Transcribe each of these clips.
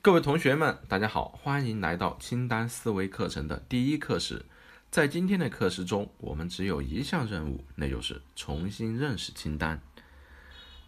各位同学们，大家好，欢迎来到清单思维课程的第一课时。在今天的课时中，我们只有一项任务，那就是重新认识清单。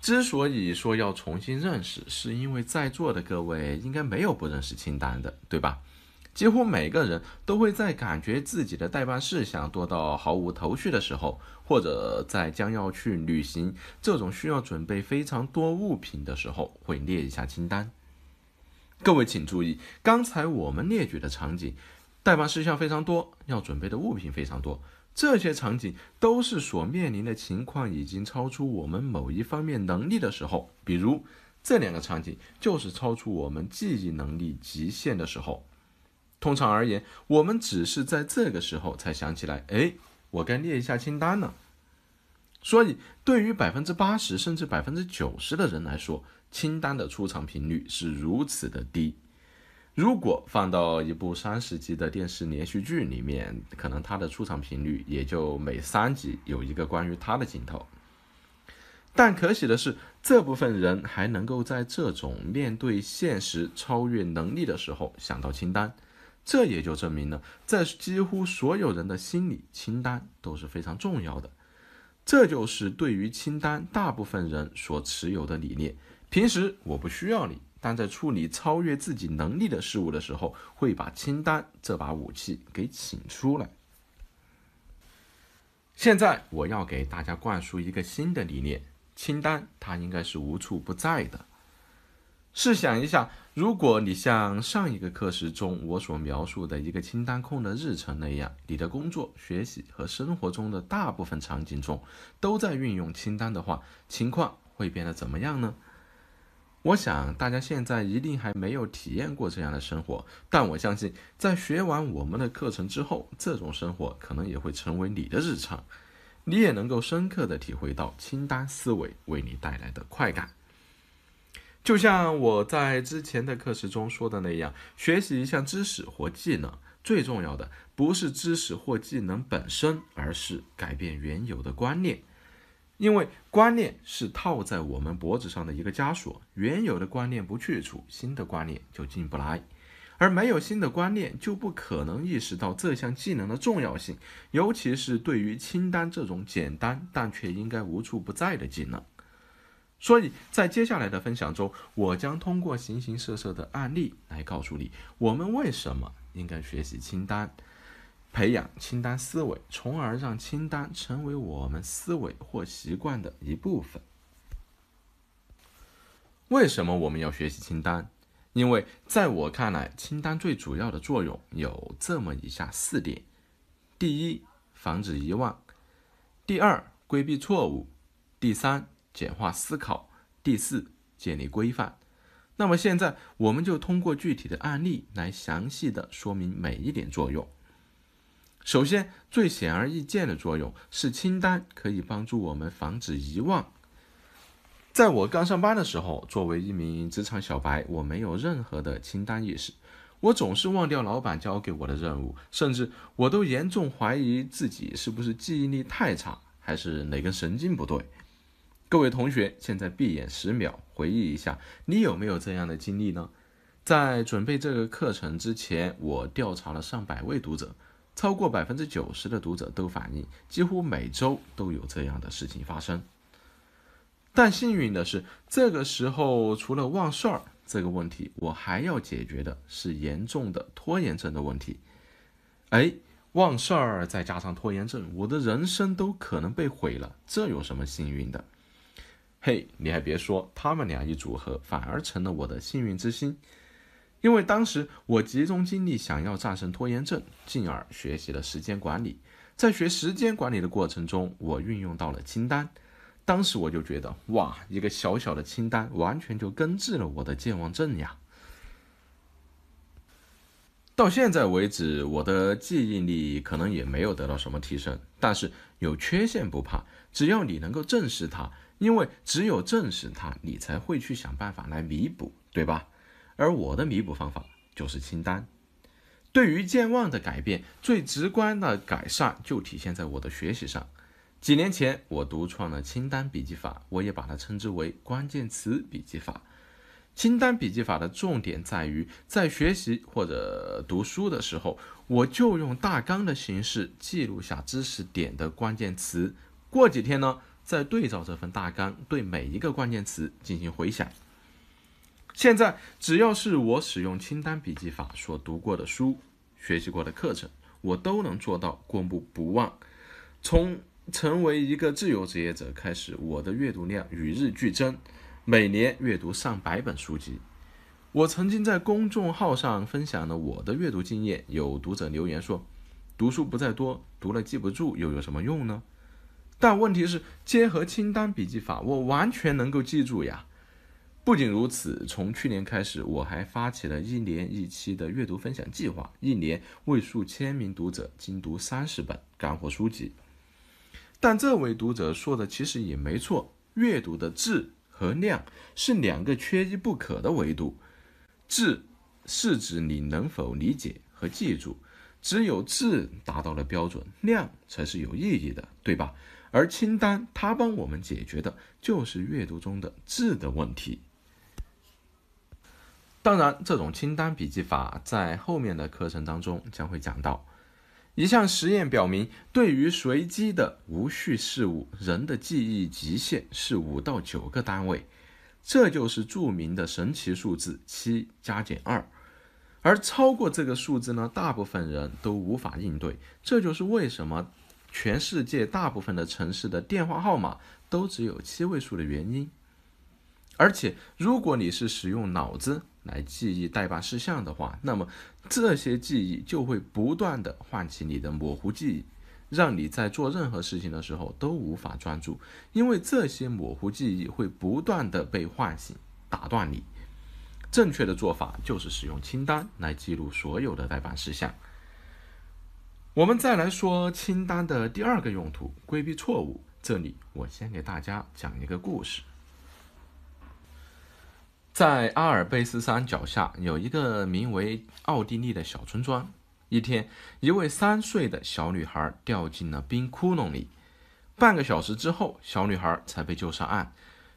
之所以说要重新认识，是因为在座的各位应该没有不认识清单的，对吧？几乎每个人都会在感觉自己的代办事项多到毫无头绪的时候，或者在将要去旅行这种需要准备非常多物品的时候，会列一下清单。各位请注意，刚才我们列举的场景，代办事项非常多，要准备的物品非常多。这些场景都是所面临的情况已经超出我们某一方面能力的时候，比如这两个场景就是超出我们记忆能力极限的时候。通常而言，我们只是在这个时候才想起来，哎，我该列一下清单呢。所以，对于百分之八十甚至百分之九十的人来说，清单的出场频率是如此的低，如果放到一部三十集的电视连续剧里面，可能它的出场频率也就每三集有一个关于他的镜头。但可喜的是，这部分人还能够在这种面对现实超越能力的时候想到清单，这也就证明了在几乎所有人的心理，清单都是非常重要的。这就是对于清单，大部分人所持有的理念。平时我不需要你，但在处理超越自己能力的事物的时候，会把清单这把武器给请出来。现在我要给大家灌输一个新的理念：清单它应该是无处不在的。试想一下，如果你像上一个课时中我所描述的一个清单控的日程那样，你的工作、学习和生活中的大部分场景中都在运用清单的话，情况会变得怎么样呢？我想大家现在一定还没有体验过这样的生活，但我相信，在学完我们的课程之后，这种生活可能也会成为你的日常，你也能够深刻的体会到清单思维为你带来的快感。就像我在之前的课时中说的那样，学习一项知识或技能，最重要的不是知识或技能本身，而是改变原有的观念。因为观念是套在我们脖子上的一个枷锁，原有的观念不去除，新的观念就进不来；而没有新的观念，就不可能意识到这项技能的重要性，尤其是对于清单这种简单但却应该无处不在的技能。所以在接下来的分享中，我将通过形形色色的案例来告诉你，我们为什么应该学习清单。培养清单思维，从而让清单成为我们思维或习惯的一部分。为什么我们要学习清单？因为在我看来，清单最主要的作用有这么以下四点：第一，防止遗忘；第二，规避错误；第三，简化思考；第四，建立规范。那么现在，我们就通过具体的案例来详细的说明每一点作用。首先，最显而易见的作用是清单可以帮助我们防止遗忘。在我刚上班的时候，作为一名职场小白，我没有任何的清单意识，我总是忘掉老板交给我的任务，甚至我都严重怀疑自己是不是记忆力太差，还是哪根神经不对。各位同学，现在闭眼十秒，回忆一下，你有没有这样的经历呢？在准备这个课程之前，我调查了上百位读者。超过百分之九十的读者都反映，几乎每周都有这样的事情发生。但幸运的是，这个时候除了忘事儿这个问题，我还要解决的是严重的拖延症的问题。哎，忘事儿再加上拖延症，我的人生都可能被毁了，这有什么幸运的？嘿，你还别说，他们俩一组合，反而成了我的幸运之星。因为当时我集中精力想要战胜拖延症，进而学习了时间管理。在学时间管理的过程中，我运用到了清单。当时我就觉得，哇，一个小小的清单，完全就根治了我的健忘症呀！到现在为止，我的记忆力可能也没有得到什么提升，但是有缺陷不怕，只要你能够正视它，因为只有正视它，你才会去想办法来弥补，对吧？而我的弥补方法就是清单。对于健忘的改变，最直观的改善就体现在我的学习上。几年前，我独创了清单笔记法，我也把它称之为关键词笔记法。清单笔记法的重点在于，在学习或者读书的时候，我就用大纲的形式记录下知识点的关键词。过几天呢，再对照这份大纲，对每一个关键词进行回想。现在只要是我使用清单笔记法所读过的书、学习过的课程，我都能做到过目不忘。从成为一个自由职业者开始，我的阅读量与日俱增，每年阅读上百本书籍。我曾经在公众号上分享了我的阅读经验，有读者留言说：“读书不在多，读了记不住又有什么用呢？”但问题是，结合清单笔记法，我完全能够记住呀。不仅如此，从去年开始，我还发起了一年一期的阅读分享计划，一年为数千名读者精读三十本干货书籍。但这位读者说的其实也没错，阅读的质和量是两个缺一不可的维度。质是指你能否理解和记住，只有质达到了标准，量才是有意义的，对吧？而清单它帮我们解决的就是阅读中的质的问题。当然，这种清单笔记法在后面的课程当中将会讲到。一项实验表明，对于随机的无序事物，人的记忆极限是五到九个单位，这就是著名的神奇数字七加减二。而超过这个数字呢，大部分人都无法应对。这就是为什么全世界大部分的城市的电话号码都只有七位数的原因。而且，如果你是使用脑子，来记忆代办事项的话，那么这些记忆就会不断的唤起你的模糊记忆，让你在做任何事情的时候都无法专注，因为这些模糊记忆会不断的被唤醒，打断你。正确的做法就是使用清单来记录所有的代办事项。我们再来说清单的第二个用途，规避错误。这里我先给大家讲一个故事。在阿尔卑斯山脚下有一个名为奥地利的小村庄。一天，一位三岁的小女孩掉进了冰窟窿里。半个小时之后，小女孩才被救上岸。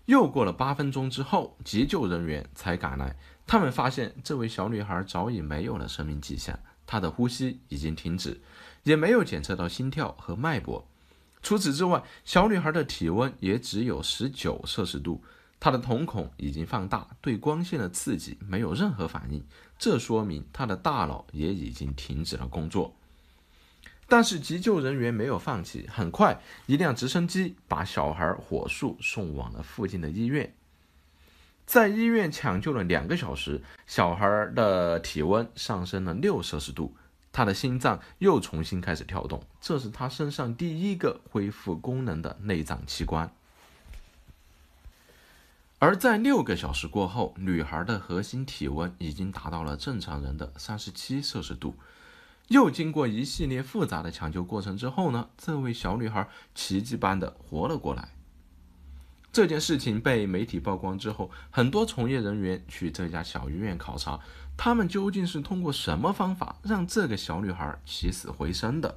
又过了八分钟之后，急救人员才赶来。他们发现，这位小女孩早已没有了生命迹象，她的呼吸已经停止，也没有检测到心跳和脉搏。除此之外，小女孩的体温也只有十九摄氏度。他的瞳孔已经放大，对光线的刺激没有任何反应，这说明他的大脑也已经停止了工作。但是急救人员没有放弃，很快一辆直升机把小孩火速送往了附近的医院。在医院抢救了两个小时，小孩的体温上升了六摄氏度，他的心脏又重新开始跳动，这是他身上第一个恢复功能的内脏器官。而在六个小时过后，女孩的核心体温已经达到了正常人的三十七摄氏度。又经过一系列复杂的抢救过程之后呢，这位小女孩奇迹般的活了过来。这件事情被媒体曝光之后，很多从业人员去这家小医院考察，他们究竟是通过什么方法让这个小女孩起死回生的？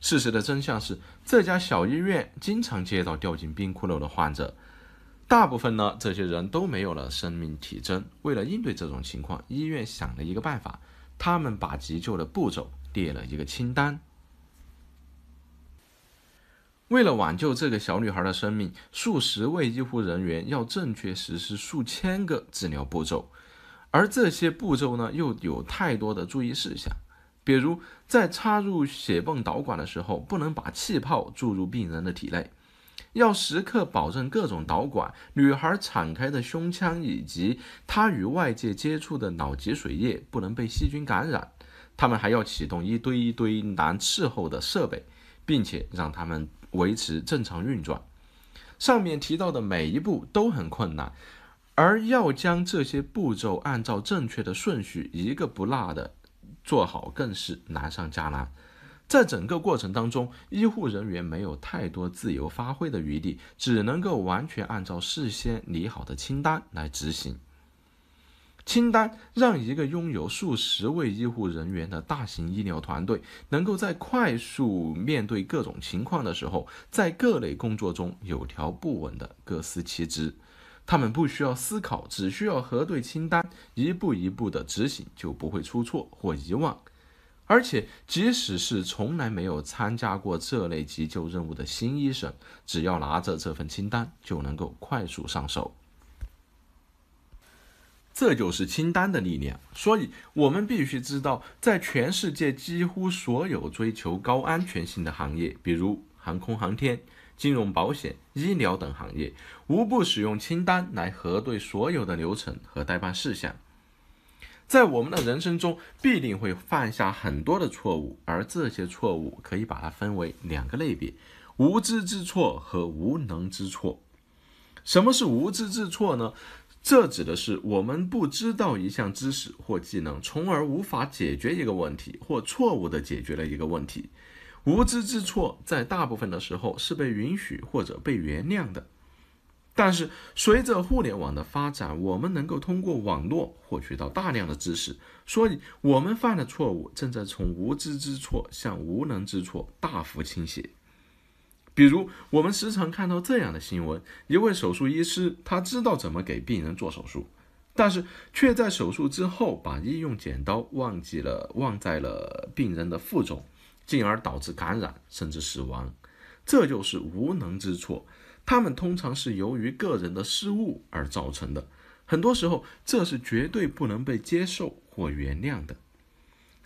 事实的真相是，这家小医院经常接到掉进冰窟窿的患者。大部分呢，这些人都没有了生命体征。为了应对这种情况，医院想了一个办法，他们把急救的步骤列了一个清单。为了挽救这个小女孩的生命，数十位医护人员要正确实施数千个治疗步骤，而这些步骤呢，又有太多的注意事项。比如，在插入血泵导管的时候，不能把气泡注入病人的体内。要时刻保证各种导管、女孩敞开的胸腔以及她与外界接触的脑脊髓液不能被细菌感染。他们还要启动一堆一堆难伺候的设备，并且让他们维持正常运转。上面提到的每一步都很困难，而要将这些步骤按照正确的顺序一个不落的做好，更是难上加难。在整个过程当中，医护人员没有太多自由发挥的余地，只能够完全按照事先拟好的清单来执行。清单让一个拥有数十位医护人员的大型医疗团队，能够在快速面对各种情况的时候，在各类工作中有条不紊的各司其职。他们不需要思考，只需要核对清单，一步一步的执行就不会出错或遗忘。而且，即使是从来没有参加过这类急救任务的新医生，只要拿着这份清单，就能够快速上手。这就是清单的力量。所以，我们必须知道，在全世界几乎所有追求高安全性的行业，比如航空航天、金融、保险、医疗等行业，无不使用清单来核对所有的流程和代办事项。在我们的人生中，必定会犯下很多的错误，而这些错误可以把它分为两个类别：无知之错和无能之错。什么是无知之错呢？这指的是我们不知道一项知识或技能，从而无法解决一个问题，或错误的解决了一个问题。无知之错在大部分的时候是被允许或者被原谅的。但是，随着互联网的发展，我们能够通过网络获取到大量的知识，所以我们犯的错误正在从无知之错向无能之错大幅倾斜。比如，我们时常看到这样的新闻：一位手术医师，他知道怎么给病人做手术，但是却在手术之后把医用剪刀忘记了，忘在了病人的腹中，进而导致感染甚至死亡。这就是无能之错，他们通常是由于个人的失误而造成的，很多时候这是绝对不能被接受或原谅的。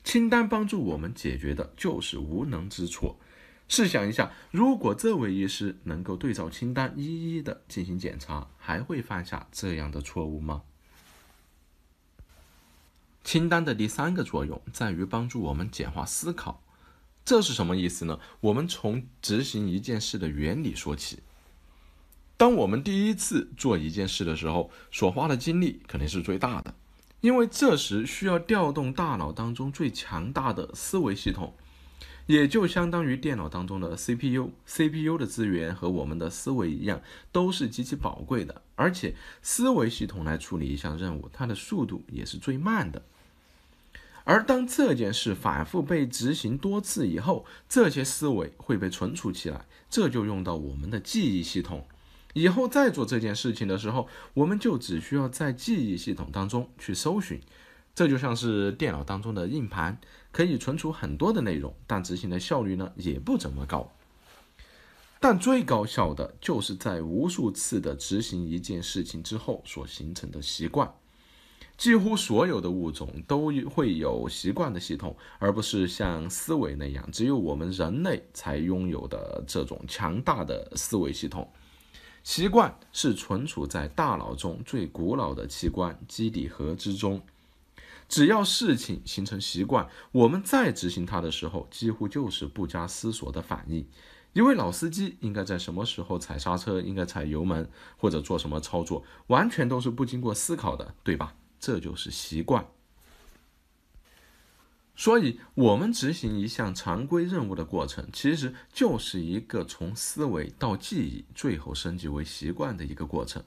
清单帮助我们解决的就是无能之错。试想一下，如果这位医师能够对照清单一一的进行检查，还会犯下这样的错误吗？清单的第三个作用在于帮助我们简化思考。这是什么意思呢？我们从执行一件事的原理说起。当我们第一次做一件事的时候，所花的精力肯定是最大的，因为这时需要调动大脑当中最强大的思维系统，也就相当于电脑当中的 CPU。CPU 的资源和我们的思维一样，都是极其宝贵的，而且思维系统来处理一项任务，它的速度也是最慢的。而当这件事反复被执行多次以后，这些思维会被存储起来，这就用到我们的记忆系统。以后再做这件事情的时候，我们就只需要在记忆系统当中去搜寻。这就像是电脑当中的硬盘，可以存储很多的内容，但执行的效率呢也不怎么高。但最高效的，就是在无数次的执行一件事情之后所形成的习惯。几乎所有的物种都会有习惯的系统，而不是像思维那样只有我们人类才拥有的这种强大的思维系统。习惯是存储在大脑中最古老的器官基底核之中。只要事情形成习惯，我们在执行它的时候几乎就是不加思索的反应。一位老司机应该在什么时候踩刹车，应该踩油门或者做什么操作，完全都是不经过思考的，对吧？这就是习惯，所以我们执行一项常规任务的过程，其实就是一个从思维到记忆，最后升级为习惯的一个过程。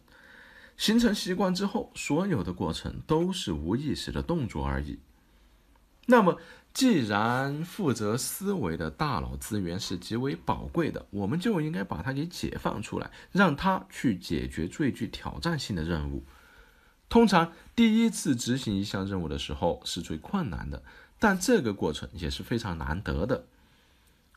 形成习惯之后，所有的过程都是无意识的动作而已。那么，既然负责思维的大脑资源是极为宝贵的，我们就应该把它给解放出来，让它去解决最具挑战性的任务。通常第一次执行一项任务的时候是最困难的，但这个过程也是非常难得的。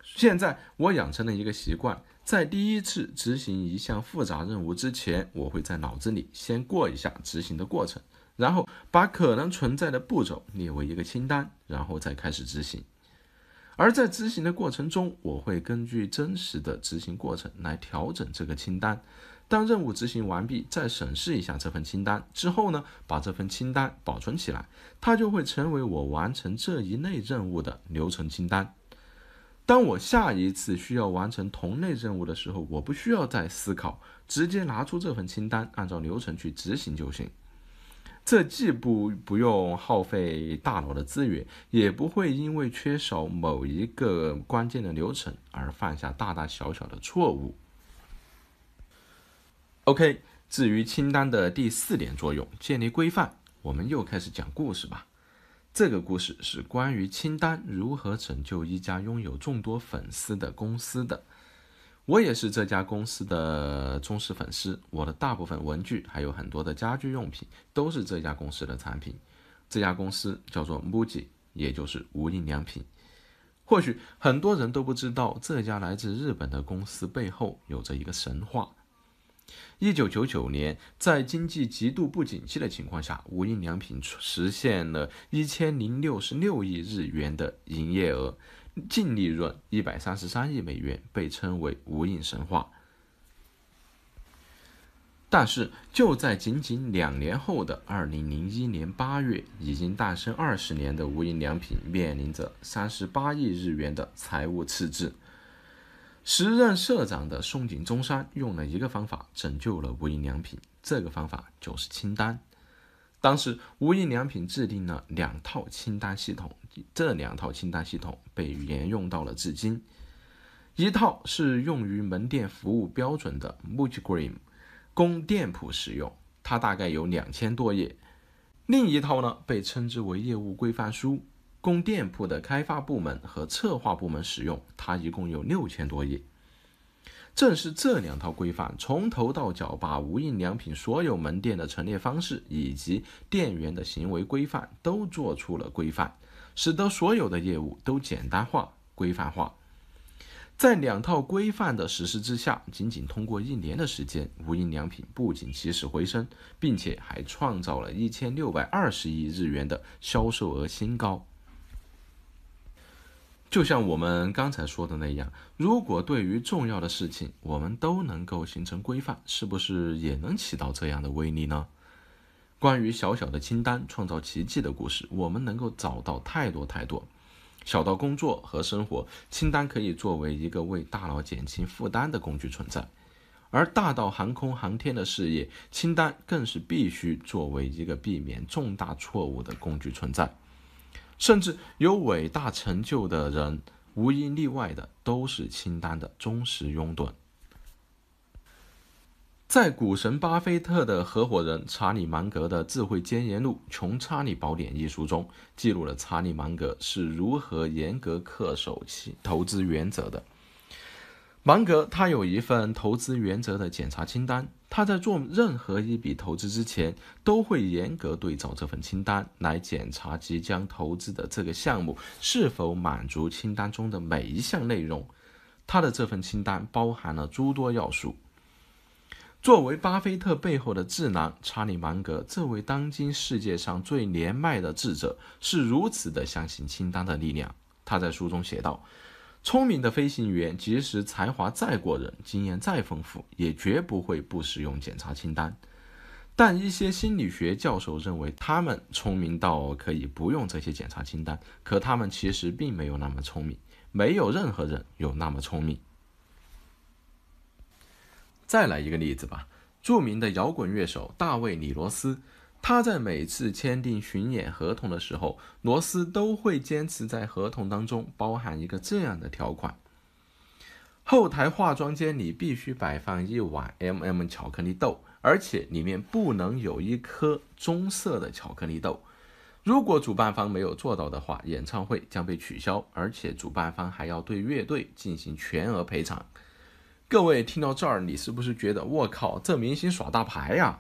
现在我养成了一个习惯，在第一次执行一项复杂任务之前，我会在脑子里先过一下执行的过程，然后把可能存在的步骤列为一个清单，然后再开始执行。而在执行的过程中，我会根据真实的执行过程来调整这个清单。当任务执行完毕，再审视一下这份清单之后呢，把这份清单保存起来，它就会成为我完成这一类任务的流程清单。当我下一次需要完成同类任务的时候，我不需要再思考，直接拿出这份清单，按照流程去执行就行。这既不不用耗费大脑的资源，也不会因为缺少某一个关键的流程而犯下大大小小的错误。OK，至于清单的第四点作用——建立规范，我们又开始讲故事吧。这个故事是关于清单如何拯救一家拥有众多粉丝的公司的。我也是这家公司的忠实粉丝，我的大部分文具还有很多的家居用品都是这家公司的产品。这家公司叫做 MUJI，也就是无印良品。或许很多人都不知道，这家来自日本的公司背后有着一个神话。一九九九年，在经济极度不景气的情况下，无印良品实现了一千零六十六亿日元的营业额。净利润一百三十三亿美元，被称为“无印神话”。但是，就在仅仅两年后的二零零一年八月，已经诞生二十年的无印良品面临着三十八亿日元的财务赤字。时任社长的松井中山用了一个方法拯救了无印良品，这个方法就是清单。当时，无印良品制定了两套清单系统。这两套清单系统被沿用到了至今。一套是用于门店服务标准的《Mudigram》，供店铺使用，它大概有两千多页。另一套呢，被称之为业务规范书，供店铺的开发部门和策划部门使用，它一共有六千多页。正是这两套规范，从头到脚把无印良品所有门店的陈列方式以及店员的行为规范都做出了规范。使得所有的业务都简单化、规范化。在两套规范的实施之下，仅仅通过一年的时间，无印良品不仅起死回生，并且还创造了一千六百二十亿日元的销售额新高。就像我们刚才说的那样，如果对于重要的事情我们都能够形成规范，是不是也能起到这样的威力呢？关于小小的清单创造奇迹的故事，我们能够找到太多太多。小到工作和生活，清单可以作为一个为大脑减轻负担的工具存在；而大到航空航天的事业，清单更是必须作为一个避免重大错误的工具存在。甚至有伟大成就的人，无一例外的都是清单的忠实拥趸。在股神巴菲特的合伙人查理芒格的《智慧箴言录：穷查理宝典》一书中，记录了查理芒格是如何严格恪守其投资原则的。芒格他有一份投资原则的检查清单，他在做任何一笔投资之前，都会严格对照这份清单来检查即将投资的这个项目是否满足清单中的每一项内容。他的这份清单包含了诸多要素。作为巴菲特背后的智囊查理芒格，这位当今世界上最年迈的智者，是如此的相信清单的力量。他在书中写道：“聪明的飞行员，即使才华再过人，经验再丰富，也绝不会不使用检查清单。但一些心理学教授认为，他们聪明到可以不用这些检查清单，可他们其实并没有那么聪明，没有任何人有那么聪明。”再来一个例子吧。著名的摇滚乐手大卫·李·罗斯，他在每次签订巡演合同的时候，罗斯都会坚持在合同当中包含一个这样的条款：后台化妆间里必须摆放一碗 M&M 巧克力豆，而且里面不能有一颗棕色的巧克力豆。如果主办方没有做到的话，演唱会将被取消，而且主办方还要对乐队进行全额赔偿。各位听到这儿，你是不是觉得我靠，这明星耍大牌呀？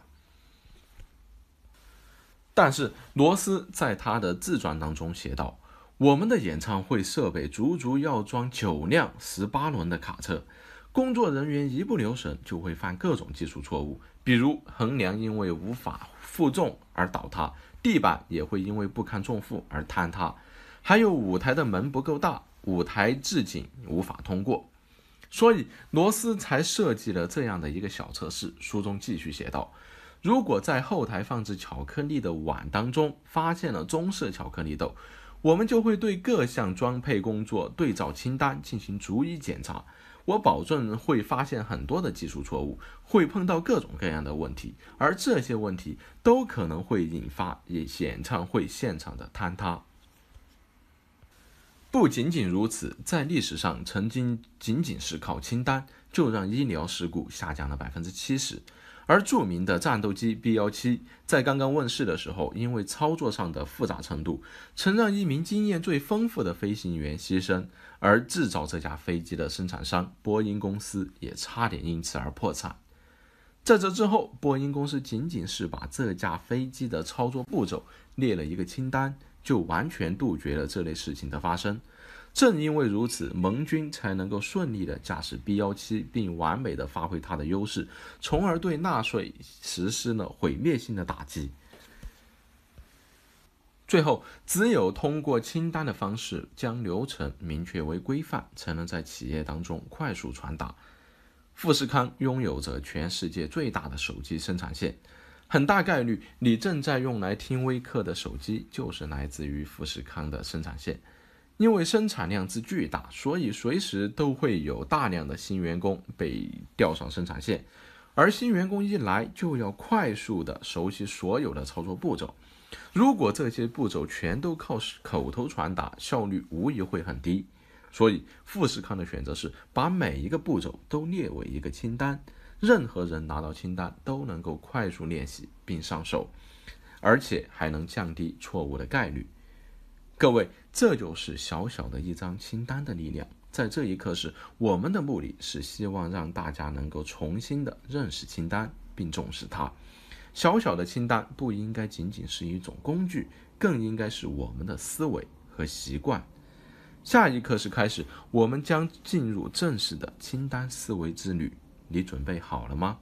但是罗斯在他的自传当中写道：“我们的演唱会设备足足要装九辆十八轮的卡车，工作人员一不留神就会犯各种技术错误，比如横梁因为无法负重而倒塌，地板也会因为不堪重负而坍塌，还有舞台的门不够大，舞台置景无法通过。”所以罗斯才设计了这样的一个小测试。书中继续写道：“如果在后台放置巧克力的碗当中发现了棕色巧克力豆，我们就会对各项装配工作对照清单进行逐一检查。我保证会发现很多的技术错误，会碰到各种各样的问题，而这些问题都可能会引发演唱会现场的坍塌。”不仅仅如此，在历史上曾经仅仅是靠清单就让医疗事故下降了百分之七十。而著名的战斗机 B-17 在刚刚问世的时候，因为操作上的复杂程度，曾让一名经验最丰富的飞行员牺牲，而制造这架飞机的生产商波音公司也差点因此而破产。在这之后，波音公司仅仅是把这架飞机的操作步骤列了一个清单。就完全杜绝了这类事情的发生。正因为如此，盟军才能够顺利的驾驶 B 幺七，并完美的发挥它的优势，从而对纳粹实施了毁灭性的打击。最后，只有通过清单的方式，将流程明确为规范，才能在企业当中快速传达。富士康拥有着全世界最大的手机生产线。很大概率，你正在用来听微课的手机就是来自于富士康的生产线。因为生产量之巨大，所以随时都会有大量的新员工被调上生产线。而新员工一来，就要快速的熟悉所有的操作步骤。如果这些步骤全都靠口头传达，效率无疑会很低。所以，富士康的选择是把每一个步骤都列为一个清单。任何人拿到清单都能够快速练习并上手，而且还能降低错误的概率。各位，这就是小小的一张清单的力量。在这一刻时，我们的目的是希望让大家能够重新的认识清单，并重视它。小小的清单不应该仅仅是一种工具，更应该是我们的思维和习惯。下一课时开始，我们将进入正式的清单思维之旅。你准备好了吗？